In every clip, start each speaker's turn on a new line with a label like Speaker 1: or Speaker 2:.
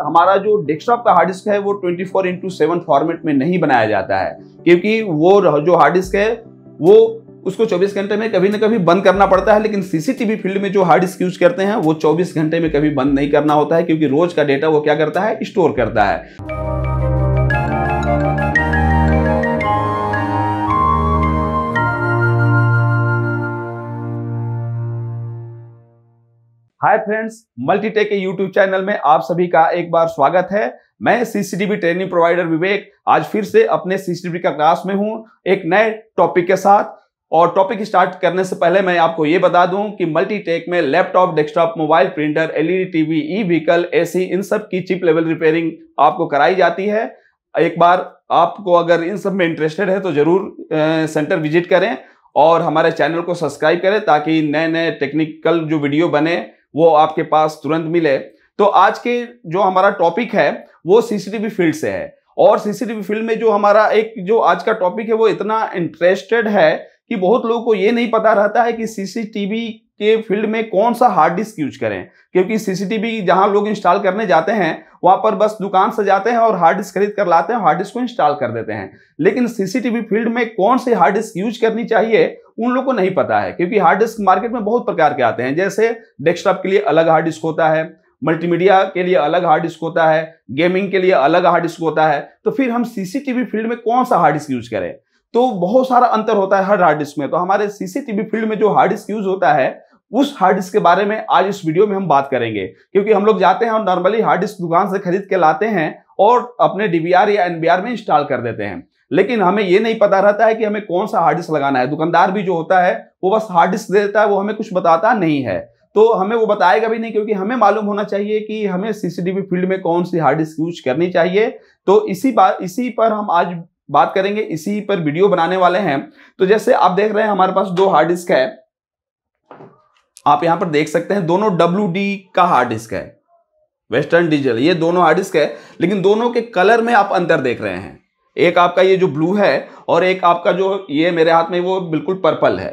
Speaker 1: हमारा जो डेस्कटॉप का हार्ड डिस्क है वो 24 फोर इंटू सेवन फॉर्मेट में नहीं बनाया जाता है क्योंकि वो जो हार्ड डिस्क है वो उसको 24 घंटे में कभी ना कभी बंद करना पड़ता है लेकिन सीसीटीवी फील्ड में जो हार्ड डिस्क यूज करते हैं वो 24 घंटे में कभी बंद नहीं करना होता है क्योंकि रोज का डेटा वो क्या करता है स्टोर करता है हाय फ्रेंड्स मल्टीटेक के यूट्यूब चैनल में आप सभी का एक बार स्वागत है मैं सीसीटीवी ट्रेनिंग प्रोवाइडर विवेक आज फिर से अपने सीसीटीवी का क्लास में हूं एक नए टॉपिक के साथ और टॉपिक स्टार्ट करने से पहले मैं आपको ये बता दूं कि मल्टीटेक में laptop desktop mobile printer LED TV e vehicle ए इन सब की चिप लेवल रिपेयरिंग आपको कराई जाती है एक बार आपको अगर इन सब में इंटरेस्टेड है तो जरूर सेंटर विजिट करें और हमारे चैनल को सब्सक्राइब करें ताकि नए नए टेक्निकल जो वीडियो बने वो आपके पास तुरंत मिले तो आज के जो हमारा टॉपिक है वो सीसीटीवी फील्ड से है और सीसीटीवी फील्ड में जो हमारा एक जो आज का टॉपिक है वो इतना इंटरेस्टेड है कि बहुत लोगों को ये नहीं पता रहता है कि सीसीटीवी के फील्ड में कौन सा हार्ड डिस्क यूज करें क्योंकि सीसीटीवी जहां लोग इंस्टॉल करने जाते हैं वहां पर बस दुकान से जाते हैं और हार्ड डिस्क खरीद कर लाते हैं हार्ड डिस्क को इंस्टॉल कर देते हैं लेकिन सीसीटीवी फील्ड में कौन सी हार्ड डिस्क यूज करनी चाहिए उन लोग को नहीं पता है क्योंकि हार्ड डिस्क मार्केट में बहुत प्रकार के आते हैं जैसे डेस्कटॉप के लिए अलग हार्ड डिस्क होता है मल्टीमीडिया के लिए अलग हार्ड डिस्क होता है गेमिंग के लिए अलग हार्ड डिस्क होता है तो फिर हम सीसीटीवी फील्ड में कौन सा हार्ड डिस्क यूज करें तो बहुत सारा अंतर होता है हर हार्ड डिस्क में तो हमारे सीसीटीवी फील्ड में जो हार्ड डिस्क यूज होता है उस हार्ड डिस्क के बारे में आज इस वीडियो में हम बात करेंगे क्योंकि हम लोग जाते हैं और नॉर्मली हार्ड डिस्क दुकान से खरीद के लाते हैं और अपने डीवीआर या एनबीआर में इंस्टॉल कर देते हैं लेकिन हमें यह नहीं पता रहता है कि हमें कौन सा हार्ड डिस्क लगाना है दुकानदार भी जो होता है वो बस हार्ड डिस्क देता है वो हमें कुछ बताता नहीं है तो हमें वो बताएगा भी नहीं क्योंकि हमें मालूम होना चाहिए कि हमें सीसीटीवी फील्ड में कौन सी हार्ड डिस्क यूज करनी चाहिए तो इसी बात इसी पर हम आज बात करेंगे इसी पर वीडियो बनाने वाले हैं तो जैसे आप देख रहे हैं हमारे पास दो हार्ड डिस्क है आप यहां पर देख सकते हैं दोनों डब्ल्यू का हार्ड डिस्क है वेस्टर्न डीजल ये दोनों हार्ड डिस्क है लेकिन दोनों के कलर में आप अंतर देख रहे हैं एक आपका ये जो ब्लू है और एक आपका जो ये मेरे हाथ में वो बिल्कुल पर्पल है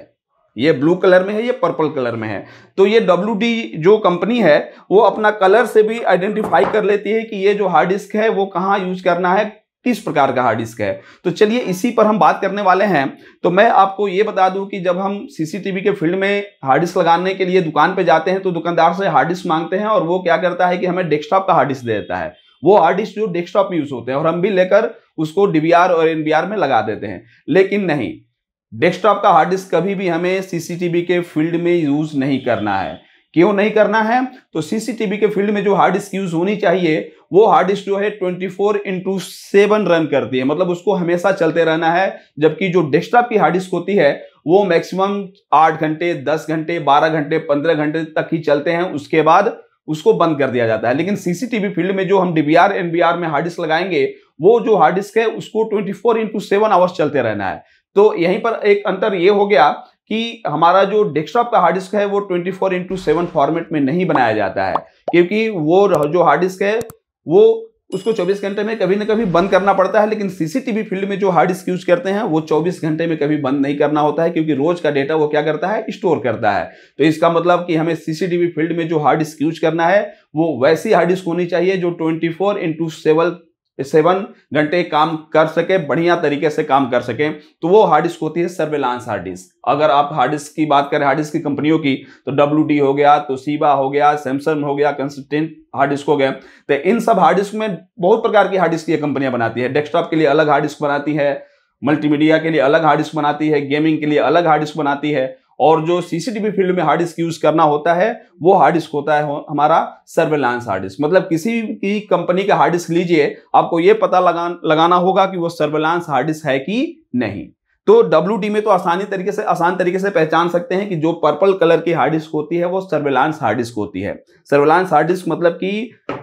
Speaker 1: ये ब्लू कलर में है ये पर्पल कलर में है तो ये डब्ल्यू जो कंपनी है वो अपना कलर से भी आइडेंटिफाई कर लेती है कि ये जो हार्ड डिस्क है वो कहाँ यूज करना है किस प्रकार का हार्ड डिस्क है तो चलिए इसी पर हम बात करने वाले हैं तो मैं आपको ये बता दूं कि जब हम सीसीटीवी के फील्ड में हार्ड डिस्क लगाने के लिए दुकान पे जाते हैं तो दुकानदार से हार्ड डिस्क मांगते हैं और वो क्या करता है कि हमें डेस्कटॉप का हार्ड डिस्क दे देता है वो हार्ड डिस्क जो डेस्कटॉप में यूज होते हैं और हम भी लेकर उसको डीबीआर और एनबीआर में लगा देते हैं लेकिन नहीं डेस्कटॉप का हार्ड डिस्क कभी भी हमें सीसीटीवी के फील्ड में यूज नहीं करना है क्यों नहीं करना है तो सीसीटीवी के फील्ड में जो हार्ड डिस्क यूज होनी चाहिए वो हार्ड डिस्क जो है 24 फोर इंटू सेवन रन करती है मतलब उसको हमेशा चलते रहना है जबकि जो डेस्कटॉप की हार्ड डिस्क होती है वो मैक्सिमम आठ घंटे दस घंटे बारह घंटे पंद्रह घंटे तक ही चलते हैं उसके बाद उसको बंद कर दिया जाता है लेकिन सीसीटीवी फील्ड में जो हम डीबीआर एनबीआर में हार्ड डिस्क लगाएंगे वो जो हार्ड डिस्क है उसको twenty four into seven hours चलते रहना है तो यहीं पर एक अंतर ये हो गया कि हमारा जो डेस्कटॉप का हार्ड डिस्क है वो 24 फोर इंटू सेवन फॉर्मेट में नहीं बनाया जाता है क्योंकि वो जो हार्ड डिस्क है वो उसको 24 घंटे में कभी ना कभी बंद करना पड़ता है लेकिन सीसीटीवी फील्ड में जो हार्ड डिस्क यूज करते हैं वो 24 घंटे में कभी बंद नहीं करना होता है क्योंकि रोज का डेटा वो क्या करता है स्टोर करता है तो इसका मतलब कि हमें सीसीटीवी फील्ड में जो हार्ड डिस्क यूज करना है वो वैसी हार्ड डिस्क होनी चाहिए जो twenty four into seven seven घंटे काम कर सके बढ़िया तरीके से काम कर सके तो वो हार्ड डिस्क होती है सर्वेलांस हार्ड डिस्क अगर आप हार्ड डिस्क की बात करें हार्ड डिस्क की कंपनियों की तो डब्ल्यू हो गया तो सीबा हो गया सैमसंग हो गया कंसिस्टेंट हार्ड डिस्क हो गया तो इन सब हार्ड डिस्क में बहुत प्रकार की हार्ड डिस्क कंपनियां बनाती है डेस्कटॉप के लिए अलग हार्ड डिस्क बनाती है मल्टीमीडिया के लिए अलग हार्ड डिस्क बनाती है गेमिंग के लिए अलग हार्ड डिस्क बनाती है और जो सीसीटीवी फील्ड में हार्ड डिस्क यूज करना होता है वो हार्ड डिस्क होता है हमारा सर्वेलांस हार्ड डिस्क मतलब किसी भी कंपनी का हार्ड डिस्क लीजिए आपको ये पता लगा लगाना होगा कि वो सर्वेलांस हार्ड डिस्क है कि नहीं तो डब्ल्यू में तो आसानी तरीके से आसान तरीके से पहचान सकते हैं कि जो पर्पल कलर की हार्ड डिस्क होती है वो सर्वेलांस हार्ड डिस्क होती है सर्वेलांस हार्ड डिस्क मतलब कि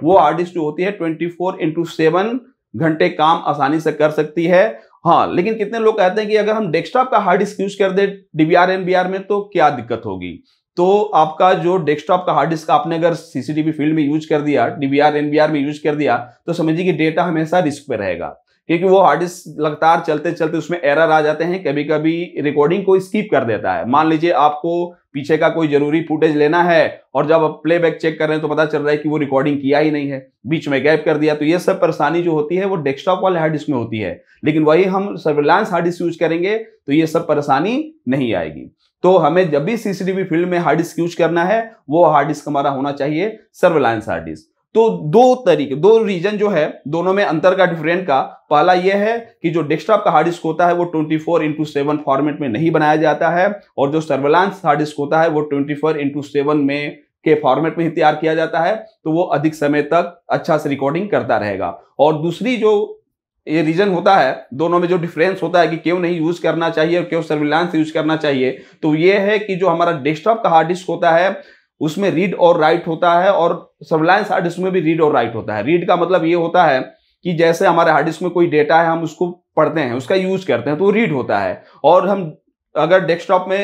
Speaker 1: वो हार्ड डिस्क जो होती है ट्वेंटी फोर इंटू सेवन घंटे काम आसानी से कर सकती है हाँ लेकिन कितने लोग कहते हैं कि अगर हम डेस्कटॉप का हार्ड डिस्क यूज कर दे डीबीआर एनबीआर में तो क्या दिक्कत होगी तो आपका जो डेस्कटॉप का हार्ड डिस्क आपने अगर सीसीटीवी फील्ड में यूज कर दिया डीबीआर एनबीआर में यूज कर दिया तो समझिए कि डेटा हमेशा रिस्क पर रहेगा क्योंकि वो हार्ड डिस्क लगातार चलते चलते उसमें एरर आ जाते हैं कभी कभी रिकॉर्डिंग को स्कीप कर देता है मान लीजिए आपको पीछे का कोई जरूरी फुटेज लेना है और जब आप प्लेबैक चेक कर रहे हैं तो पता चल रहा है कि वो रिकॉर्डिंग किया ही नहीं है बीच में गैप कर दिया तो ये सब परेशानी जो होती है वो डेस्कटॉप वाले हार्ड डिस्क में होती है लेकिन वही हम सर्विलांस हार्ड डिस्क यूज करेंगे तो ये सब परेशानी नहीं आएगी तो हमें जब भी सीसीटीवी फील्ड में हार्ड डिस्क यूज करना है वो हार्ड डिस्क हमारा होना चाहिए सर्विलांस हार्ड डिस्क तो दो तरीके दो रीजन जो है दोनों में अंतर का डिफरेंट का पहला यह है कि जो डेस्कटॉप का हार्ड डिस्क होता है वो 24 फोर इंटू सेवन फॉर्मेट में नहीं बनाया जाता है और जो सर्वेलांस हार्ड डिस्क होता है वो 24 फोर इंटू सेवन में के फॉर्मेट में तैयार किया जाता है तो वो अधिक समय तक अच्छा से रिकॉर्डिंग करता रहेगा और दूसरी जो ये रीजन होता है दोनों में जो डिफरेंस होता है कि क्यों नहीं यूज करना चाहिए और क्यों सर्विलांस यूज करना चाहिए तो ये है कि जो हमारा डेस्कटॉप का हार्ड डिस्क होता है उसमें रीड और राइट होता है और सर्वलायंस हार्ड डिस्क में भी रीड और राइट होता है रीड का मतलब ये होता है कि जैसे हमारे हार्ड डिस्क में कोई डेटा है हम उसको पढ़ते हैं उसका यूज करते हैं तो रीड होता है और हम अगर डेस्कटॉप में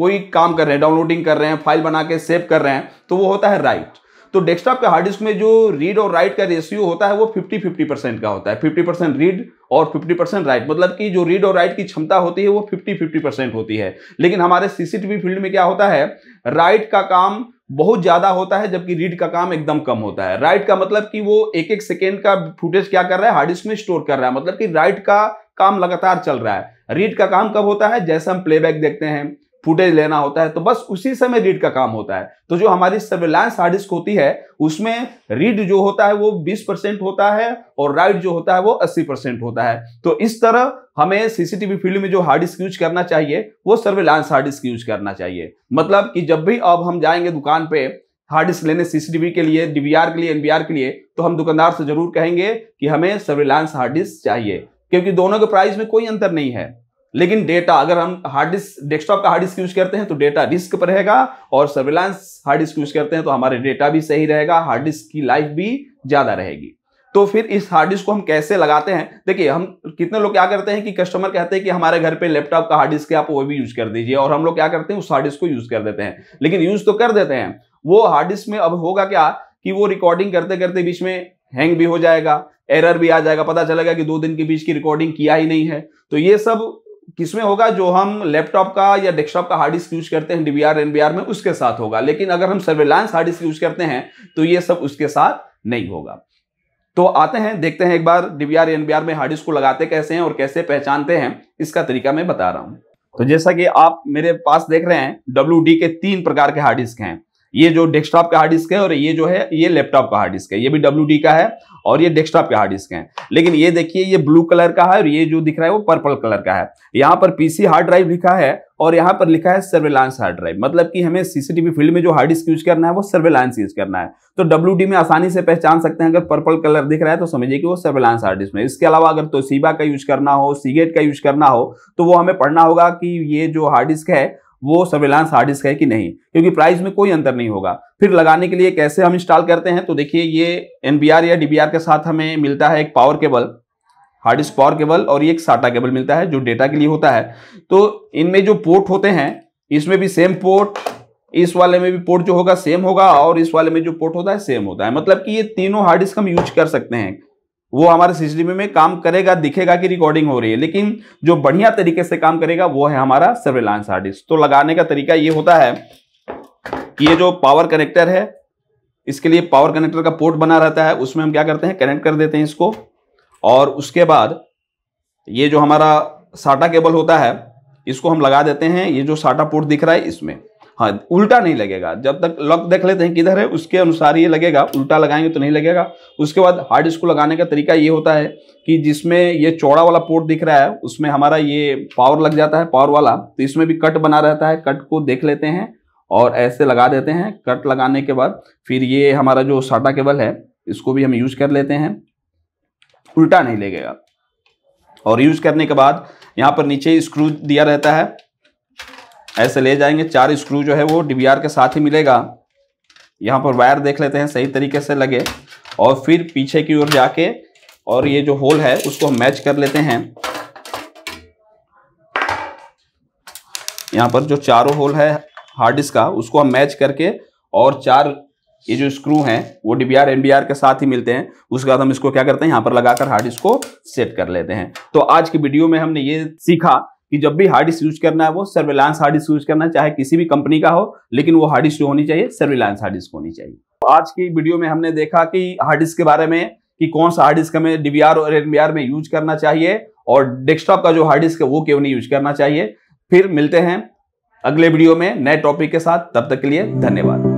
Speaker 1: कोई काम कर रहे हैं डाउनलोडिंग कर रहे हैं फाइल बना के सेव कर रहे हैं तो वो होता है राइट तो डेस्कटॉप के हार्ड डिस्क में जो रीड और राइट का रेशियो होता है वो फिफ्टी फिफ्टी परसेंट का होता है फिफ्टी परसेंट रीड और 50 परसेंट राइट मतलब कि जो रीड और राइट की क्षमता होती है वो 50 50 परसेंट होती है लेकिन हमारे सीसीटीवी फील्ड में क्या होता है राइट का काम बहुत ज्यादा होता है जबकि रीड का काम एकदम कम होता है राइट का मतलब कि वो एक एक सेकेंड का फुटेज क्या कर रहा है हार्ड डिस्क में स्टोर कर रहा है मतलब कि राइट का काम लगातार चल रहा है रीड का काम कब होता है जैसे हम प्लेबैक देखते हैं फुटेज लेना होता है तो बस उसी समय रीड का काम होता है तो जो हमारी सर्विलांस हार्ड डिस्क होती है उसमें रीड जो होता है वो 20 परसेंट होता है और राइट जो होता है वो 80 परसेंट होता है तो इस तरह हमें सीसीटीवी फील्ड में जो हार्ड डिस्क यूज करना चाहिए वो सर्विलांस हार्ड डिस्क यूज करना चाहिए मतलब कि जब भी अब हम जाएंगे दुकान पे हार्ड डिस्क लेने सीसीटीवी के लिए डीवीआर के लिए एनबीआर के लिए तो हम दुकानदार से जरूर कहेंगे कि हमें सर्विलांस हार्ड डिस्क चाहिए क्योंकि दोनों के प्राइस में कोई अंतर नहीं है लेकिन डेटा अगर हम हार्ड डिस्क डेस्कटॉप का हार्ड डिस्क यूज करते हैं तो डेटा रिस्क पर रहेगा और सर्विलांस हार्ड डिस्क यूज करते हैं तो हमारे डेटा भी सही रहेगा हार्ड डिस्क की लाइफ भी ज़्यादा रहेगी तो फिर इस हार्ड डिस्क को हम कैसे लगाते हैं देखिए हम कितने लोग क्या करते हैं कि कस्टमर कहते हैं कि हमारे घर पे लैपटॉप का हार्ड डिस्क है आप वो भी यूज कर दीजिए और हम लोग क्या करते हैं उस हार्ड डिस्क को यूज कर देते हैं लेकिन यूज तो कर देते हैं वो हार्ड डिस्क में अब होगा क्या कि वो रिकॉर्डिंग करते करते बीच में हैंग भी हो जाएगा एरर भी आ जाएगा पता चलेगा कि दो दिन के बीच की रिकॉर्डिंग किया ही नहीं है तो ये सब किसमें होगा जो हम लैपटॉप का या डेस्कटॉप का हार्ड डिस्क यूज करते हैं डीवीआर एनबीआर में उसके साथ होगा लेकिन अगर हम सर्वेलांस हार्ड डिस्क यूज करते हैं तो ये सब उसके साथ नहीं होगा तो आते हैं देखते हैं एक बार डीबीआर एनबीआर में हार्ड डिस्क को लगाते कैसे हैं और कैसे पहचानते हैं इसका तरीका मैं बता रहा हूं तो जैसा कि आप मेरे पास देख रहे हैं डब्ल्यू के तीन प्रकार के हार्ड डिस्क हैं ये जो डेस्कटॉप का हार्ड डिस्क है और ये जो है ये लैपटॉप का हार्ड डिस्क है ये भी डब्ल्यू का है और ये डेस्कटॉप के हार्ड डिस्क है लेकिन ये देखिए ये ब्लू कलर का है और ये जो दिख रहा है वो पर्पल कलर का है यहाँ पर पीसी हार्ड ड्राइव लिखा है और यहाँ पर लिखा है सर्वेलांस हार्ड ड्राइव मतलब कि हमें सीसीटीवी फील्ड में जो हार्ड डिस्क यूज करना है वो सर्वेलांस यूज करना है तो डब्ल्यू में आसानी से पहचान सकते हैं अगर पर्पल कलर दिख रहा है तो समझिए कि वो सर्वेलांस हार्ड डिस्क में इसके अलावा अगर तो सीबा का यूज करना हो सीगेट का यूज करना हो तो वो हमें पढ़ना होगा कि ये जो हार्ड डिस्क है वो सर्विलांस हार्ड डिस्क है कि नहीं क्योंकि प्राइस में कोई अंतर नहीं होगा फिर लगाने के लिए कैसे हम इंस्टॉल करते हैं तो देखिए ये एन या डी के साथ हमें मिलता है एक power cable hard disk power cable और ये एक साटा केबल मिलता है जो डेटा के लिए होता है तो इनमें जो पोर्ट होते हैं इसमें भी सेम पोर्ट इस वाले में भी पोर्ट जो होगा सेम होगा और इस वाले में जो पोर्ट होता है सेम होता है मतलब कि ये तीनों हार्ड डिस्क हम यूज कर सकते हैं वो हमारे सीसीटीवी में काम करेगा दिखेगा कि रिकॉर्डिंग हो रही है लेकिन जो बढ़िया तरीके से काम करेगा वो है हमारा सर्विलांस आर्टिस्ट तो लगाने का तरीका ये होता है कि ये जो पावर कनेक्टर है इसके लिए पावर कनेक्टर का पोर्ट बना रहता है उसमें हम क्या करते हैं कनेक्ट कर देते हैं इसको और उसके बाद ये जो हमारा साटा केबल होता है इसको हम लगा देते हैं ये जो साटा पोर्ट दिख रहा है इसमें हाँ उल्टा नहीं लगेगा जब तक लॉक देख लेते हैं किधर है उसके अनुसार ये लगेगा उल्टा लगाएंगे तो नहीं लगेगा उसके बाद हार्ड इसको लगाने का तरीका ये होता है कि जिसमें ये चौड़ा वाला पोर्ट दिख रहा है उसमें हमारा ये पावर लग जाता है पावर वाला तो इसमें भी कट बना रहता है कट को देख लेते हैं और ऐसे लगा देते हैं कट लगाने के बाद फिर ये हमारा जो साटा केबल है इसको भी हम यूज कर लेते हैं उल्टा नहीं लगेगा और यूज करने के बाद यहाँ पर नीचे स्क्रू दिया रहता है ऐसे ले जाएंगे चार स्क्रू जो है वो डीबीआर के साथ ही मिलेगा यहाँ पर वायर देख लेते हैं सही तरीके से लगे और फिर पीछे की ओर जाके और ये जो होल है उसको हम मैच कर लेते हैं यहाँ पर जो चारों होल है हार्ड डिस्क का उसको हम मैच करके और चार ये जो स्क्रू हैं वो डीबीआर एनबीआर के साथ ही मिलते हैं उसके बाद हम इसको क्या करते हैं यहाँ पर लगाकर हार्ड डिस्क को सेट कर लेते हैं तो आज की वीडियो में हमने ये सीखा कि जब भी हार्ड डिस्क यूज करना है वो सर्विलांस हार्ड डिस्क यूज करना है चाहे किसी भी कंपनी का हो लेकिन वो हार्ड डिस्क होनी चाहिए सर्विलांस हार्ड डिस्क होनी चाहिए तो आज की वीडियो में हमने देखा कि हार्ड डिस्क के बारे में कि कौन सा हार्ड डिस्क हमें डीवीआर और एनवीआर में यूज करना चाहिए और डेस्कटॉप का जो हार्ड डिस्क है वो क्यों नहीं यूज करना चाहिए फिर मिलते हैं अगले वीडियो में नए टॉपिक के साथ तब तक के लिए धन्यवाद